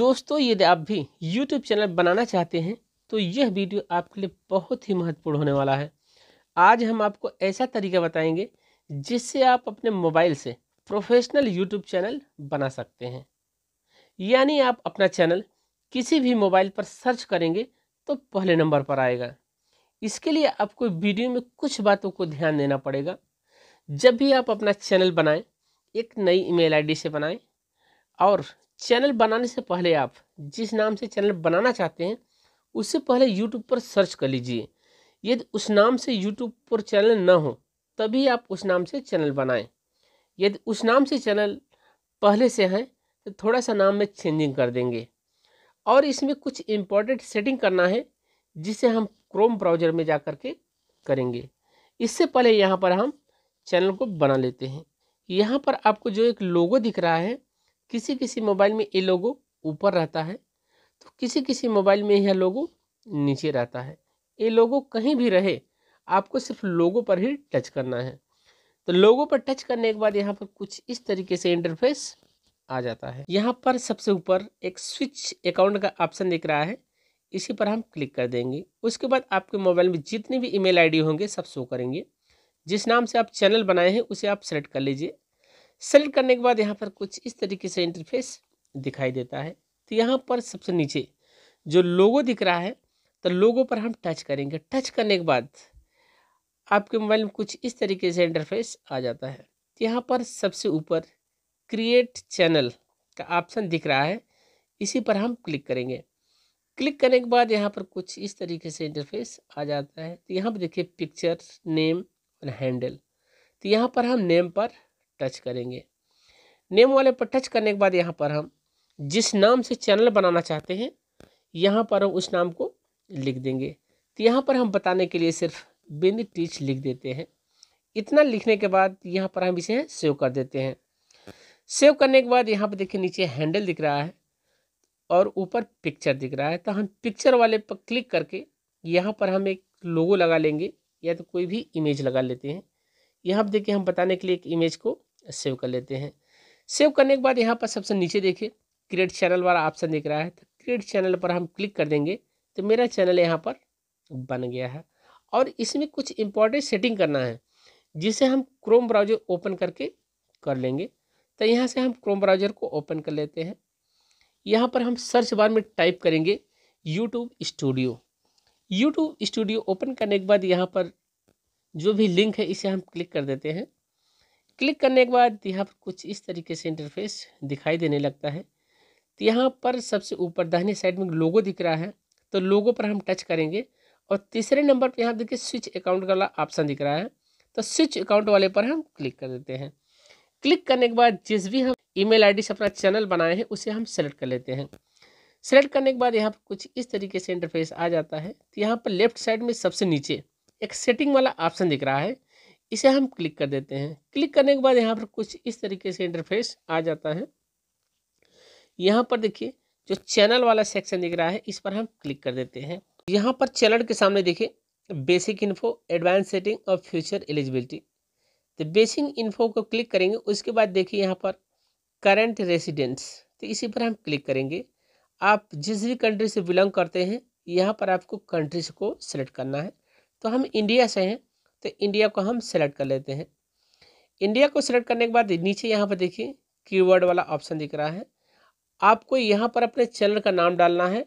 दोस्तों यदि आप भी YouTube चैनल बनाना चाहते हैं तो यह वीडियो आपके लिए बहुत ही महत्वपूर्ण होने वाला है आज हम आपको ऐसा तरीका बताएंगे जिससे आप अपने मोबाइल से प्रोफेशनल यूट्यूब चैनल बना सकते हैं यानी आप अपना चैनल किसी भी मोबाइल पर सर्च करेंगे तो पहले नंबर पर आएगा इसके लिए आपको वीडियो में कुछ बातों को ध्यान देना पड़ेगा जब भी आप अपना चैनल बनाएँ एक नई ईमेल मेल से बनाएँ और चैनल बनाने से पहले आप जिस नाम से चैनल बनाना चाहते हैं उससे पहले यूट्यूब पर सर्च कर लीजिए यदि उस नाम से यूट्यूब पर चैनल न हो तभी आप उस नाम से चैनल बनाएं यदि उस नाम से चैनल पहले से हैं तो थोड़ा सा नाम में चेंजिंग कर देंगे और इसमें कुछ इम्पोर्टेंट सेटिंग करना है जिसे हम क्रोम ब्राउज़र में जा कर के करेंगे इससे पहले यहाँ पर हम चैनल को बना लेते हैं यहाँ पर आपको जो एक लोगो दिख रहा है किसी किसी मोबाइल में ये लोगो ऊपर रहता है तो किसी किसी मोबाइल में यह लोगो नीचे रहता है ये लोगो कहीं भी रहे आपको सिर्फ लोगों पर ही टच करना है तो लोगों पर टच करने के बाद यहाँ पर कुछ इस तरीके से इंटरफेस आ जाता है यहाँ पर सबसे ऊपर एक स्विच अकाउंट का ऑप्शन दिख रहा है इसी पर हम क्लिक कर देंगे उसके बाद आपके मोबाइल में जितने भी ईमेल आईडी होंगे सब शो करेंगे जिस नाम से आप चैनल बनाए हैं उसे आप सेलेक्ट कर लीजिए सेलेक्ट करने के बाद यहाँ पर कुछ इस तरीके से इंटरफेस दिखाई देता है तो यहाँ पर सबसे नीचे जो लोगो दिख रहा है तो लोगों पर हम टच करेंगे टच करने के बाद आपके मोबाइल में कुछ इस तरीके से इंटरफेस आ जाता है तो यहाँ पर सबसे ऊपर क्रिएट चैनल का ऑप्शन दिख रहा है इसी पर हम क्लिक करेंगे क्लिक करने के बाद यहाँ पर कुछ इस तरीके से इंटरफेस आ जाता है तो यहाँ पर देखिए पिक्चर नेम और हैंडल तो यहाँ पर हम नेम पर टच करेंगे नेम वाले पर टच करने के बाद यहाँ पर हम जिस नाम से चैनल बनाना चाहते हैं यहाँ पर हम उस नाम को लिख देंगे तो यहाँ पर हम बताने के लिए सिर्फ बिंद टीच लिख देते हैं इतना लिखने के बाद यहाँ पर हम इसे सेव कर देते हैं सेव करने के बाद यहाँ पर देखिए नीचे हैंडल दिख रहा है और ऊपर पिक्चर दिख रहा है तो हम पिक्चर वाले पर क्लिक करके यहाँ पर हम एक लोगो लगा लेंगे या तो कोई भी इमेज लगा लेते हैं यहाँ पर देखिए हम बताने के लिए एक इमेज को सेव कर लेते हैं सेव करने के बाद यहाँ पर सबसे नीचे देखिए क्रिएट चैनल वाला ऑप्शन दिख रहा है तो क्रिएट चैनल पर हम क्लिक कर देंगे तो मेरा चैनल यहाँ पर बन गया है और इसमें कुछ इम्पोर्टेंट सेटिंग करना है जिसे हम क्रोम ब्राउजर ओपन करके कर लेंगे तो यहाँ से हम क्रोम ब्राउजर को ओपन कर लेते हैं यहाँ पर हम सर्च बार में टाइप करेंगे YouTube studio YouTube studio open करने के बाद यहाँ पर जो भी लिंक है इसे हम क्लिक कर देते हैं क्लिक करने के बाद यहाँ पर कुछ इस तरीके से इंटरफेस दिखाई देने लगता है तो यहाँ पर सबसे ऊपर दाहिने साइड में लोगो दिख रहा है तो लोगो पर हम टच करेंगे और तीसरे नंबर पर यहाँ देखिए स्विच अकाउंट वाला ऑप्शन दिख रहा है तो स्विच अकाउंट वाले पर हम क्लिक कर देते हैं क्लिक करने के बाद जिस भी हम ईमेल आईडी से अपना चैनल बनाए हैं उसे हम सेलेक्ट कर लेते हैं सेलेक्ट करने के बाद यहाँ पर कुछ इस तरीके से इंटरफेस आ जाता है तो यहाँ पर लेफ्ट साइड में सबसे नीचे एक सेटिंग वाला ऑप्शन दिख रहा है इसे हम क्लिक कर देते हैं क्लिक करने के बाद यहाँ पर कुछ इस तरीके से इंटरफेस आ जाता है यहाँ पर देखिए जो चैनल वाला सेक्शन दिख रहा है इस पर हम क्लिक कर देते हैं यहाँ पर चैनल के सामने देखिए बेसिक इन्फो एडवांस सेटिंग और फ्यूचर एलिजिबिलिटी तो बेसिक इन्फो को क्लिक करेंगे उसके बाद देखिए यहाँ पर करंट रेसिडेंस तो इसी पर हम क्लिक करेंगे आप जिस भी कंट्री से बिलोंग करते हैं यहाँ पर आपको कंट्रीज को सेलेक्ट करना है तो हम इंडिया से हैं तो इंडिया को हम सेलेक्ट कर लेते हैं इंडिया को सेलेक्ट करने के बाद नीचे यहाँ पर देखिए कीवर्ड वाला ऑप्शन दिख रहा है आपको यहाँ पर अपने चैनल का नाम डालना है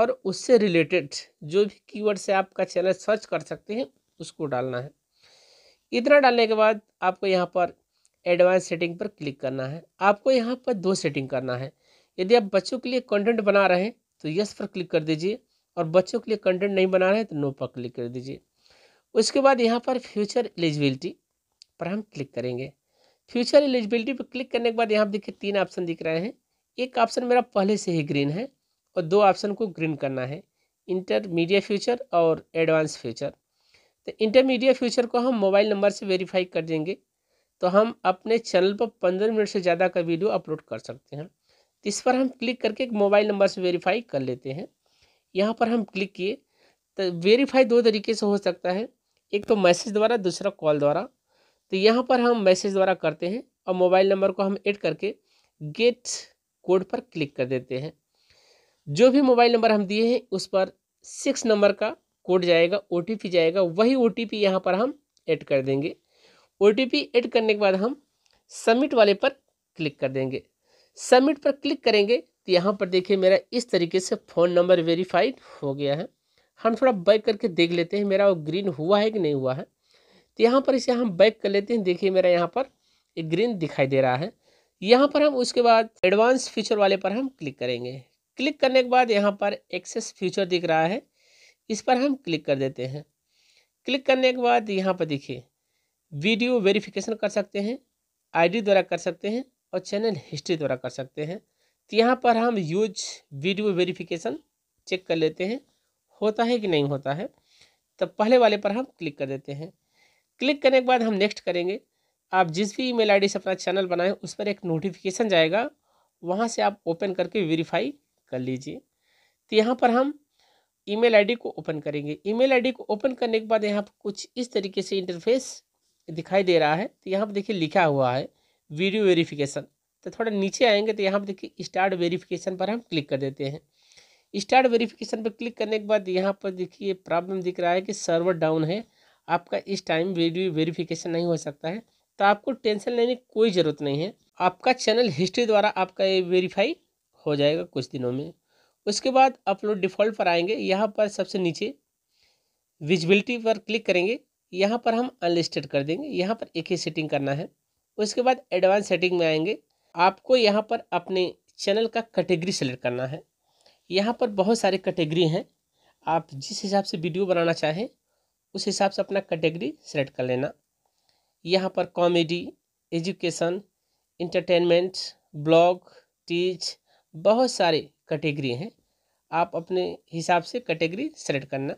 और उससे रिलेटेड जो भी कीवर्ड से आपका चैनल सर्च कर सकते हैं उसको डालना है इतना डालने के बाद आपको यहाँ पर एडवांस सेटिंग पर क्लिक करना है आपको यहाँ पर दो सेटिंग करना है यदि आप बच्चों के लिए कंटेंट बना रहे हैं तो यस पर क्लिक कर दीजिए और बच्चों के लिए कंटेंट नहीं बना रहे हैं तो नो पर क्लिक कर दीजिए उसके बाद यहाँ पर फ्यूचर एलिजिबिलिटी पर हम क्लिक करेंगे फ्यूचर एलिजिबिलिटी पर क्लिक करने के बाद यहाँ देखिए तीन ऑप्शन दिख रहे हैं एक ऑप्शन मेरा पहले से ही ग्रीन है और दो ऑप्शन को ग्रीन करना है इंटरमीडिएट फ्यूचर और एडवांस फ्यूचर तो इंटरमीडिएट फ्यूचर को हम मोबाइल नंबर से वेरीफाई कर देंगे तो हम अपने चैनल पर पंद्रह मिनट से ज़्यादा का वीडियो अपलोड कर सकते हैं तो इस पर हम क्लिक करके एक मोबाइल नंबर से वेरीफाई कर लेते हैं यहाँ पर हम क्लिक किए तो वेरीफाई दो तरीके से हो सकता है एक तो मैसेज द्वारा दूसरा कॉल द्वारा तो यहाँ पर हम मैसेज द्वारा करते हैं और मोबाइल नंबर को हम ऐड करके गेट कोड पर क्लिक कर देते हैं जो भी मोबाइल नंबर हम दिए हैं उस पर सिक्स नंबर का कोड जाएगा ओ जाएगा वही ओ टी यहाँ पर हम ऐड कर देंगे ओ ऐड करने के बाद हम सबमिट वाले पर क्लिक कर देंगे सबमिट पर क्लिक करेंगे तो यहाँ पर देखिए मेरा इस तरीके से फ़ोन नंबर वेरीफाइड हो गया है हम थोड़ा बैक करके देख लेते हैं मेरा वो ग्रीन हुआ है कि नहीं हुआ है तो यहाँ पर इसे हम बैक कर लेते हैं देखिए मेरा यहाँ पर एक ग्रीन दिखाई दे रहा है यहाँ पर हम उसके बाद एडवांस फीचर वाले पर हम क्लिक करेंगे क्लिक करने के बाद यहाँ पर एक्सेस फीचर दिख रहा है इस पर हम क्लिक कर देते हैं क्लिक करने के बाद यहाँ पर देखिए वीडियो वेरिफिकेशन कर सकते हैं आईडी द्वारा कर सकते हैं और चैनल हिस्ट्री द्वारा कर सकते हैं तो यहाँ पर हम यूज वीडियो वेरिफिकेशन चेक कर लेते हैं होता है कि नहीं होता है तब पहले वाले पर हम क्लिक कर देते हैं क्लिक करने के बाद हम नेक्स्ट करेंगे आप जिस भी ईमेल आईडी से अपना चैनल बनाएं उस पर एक नोटिफिकेशन जाएगा वहाँ से आप ओपन करके वेरीफाई कर लीजिए तो यहाँ पर हम ईमेल आईडी को ओपन करेंगे ईमेल आईडी को ओपन करने के बाद यहाँ पर कुछ इस तरीके से इंटरफेस दिखाई दे रहा है तो यहाँ पर देखिए लिखा हुआ है वीडियो वेरीफिकेशन तो थोड़ा नीचे आएंगे तो यहाँ पर देखिए स्टार्ट वेरीफिकेशन पर हम क्लिक कर देते हैं स्टार्ट वेरिफिकेशन पर क्लिक करने के बाद यहाँ पर देखिए प्रॉब्लम दिख रहा है कि सर्वर डाउन है आपका इस टाइम वीडियो वेरिफिकेशन नहीं हो सकता है तो आपको टेंशन लेने की कोई ज़रूरत नहीं है आपका चैनल हिस्ट्री द्वारा आपका ये वेरीफाई हो जाएगा कुछ दिनों में उसके बाद अपलोड डिफ़ॉल्ट पर आएंगे यहाँ पर सबसे नीचे विजिबिलिटी पर क्लिक करेंगे यहाँ पर हम अनलिस्टेड कर देंगे यहाँ पर एक ही सेटिंग करना है उसके बाद एडवांस सेटिंग में आएंगे आपको यहाँ पर अपने चैनल का कैटेगरी सेलेक्ट करना है यहाँ पर बहुत सारे कैटेगरी हैं आप जिस हिसाब से वीडियो बनाना चाहें उस हिसाब से अपना कैटेगरी सेलेक्ट कर लेना यहाँ पर comedy education entertainment blog teach बहुत सारे कैटेगरी हैं आप अपने हिसाब से कैटेगरी सेलेक्ट करना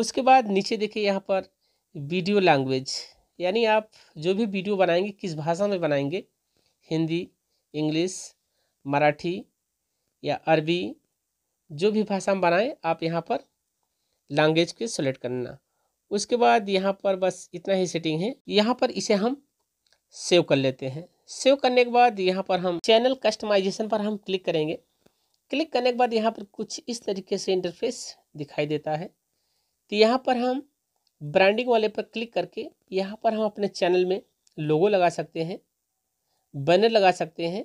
उसके बाद नीचे देखिए यहाँ पर वीडियो लैंग्वेज यानी आप जो भी वीडियो बनाएंगे किस भाषा में बनाएंगे हिंदी इंग्लिश मराठी या अरबी जो भी भाषा हम बनाएं आप यहाँ पर लैंग्वेज के सेलेक्ट करना उसके बाद यहाँ पर बस इतना ही सेटिंग है यहाँ पर इसे हम सेव कर लेते हैं सेव करने के बाद यहाँ पर हम चैनल कस्टमाइजेशन पर हम क्लिक करेंगे क्लिक करने के बाद यहाँ पर कुछ इस तरीके से इंटरफेस दिखाई देता है तो यहाँ पर हम ब्रांडिंग वाले पर क्लिक करके यहाँ पर हम अपने चैनल में लोगो लगा सकते हैं बैनर लगा सकते हैं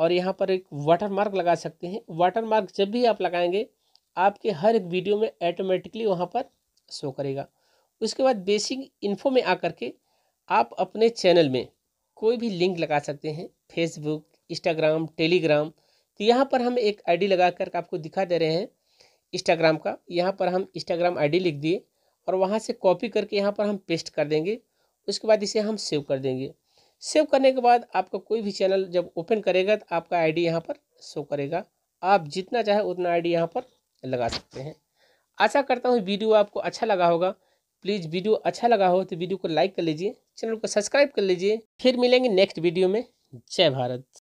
और यहाँ पर एक वाटर मार्क लगा सकते हैं वाटर मार्क जब भी आप लगाएंगे आपके हर एक वीडियो में ऐटोमेटिकली वहाँ पर शो करेगा उसके बाद बेसिक इन्फो में आकर के आप अपने चैनल में कोई भी लिंक लगा सकते हैं फेसबुक इंस्टाग्राम टेलीग्राम तो यहाँ पर हम एक आईडी लगा करके आपको दिखा दे रहे हैं इंस्टाग्राम का यहाँ पर हम इंस्टाग्राम आईडी लिख दिए और वहाँ से कॉपी करके यहाँ पर हम पेस्ट कर देंगे उसके बाद इसे हम सेव कर देंगे सेव करने के बाद आपका कोई भी चैनल जब ओपन करेगा तो आपका आईडी यहाँ पर शो करेगा आप जितना चाहे उतना आईडी यहाँ पर लगा सकते हैं आशा करता हूँ वीडियो आपको अच्छा लगा होगा प्लीज़ वीडियो अच्छा लगा हो तो वीडियो को लाइक कर लीजिए चैनल को सब्सक्राइब कर लीजिए फिर मिलेंगे नेक्स्ट वीडियो में जय भारत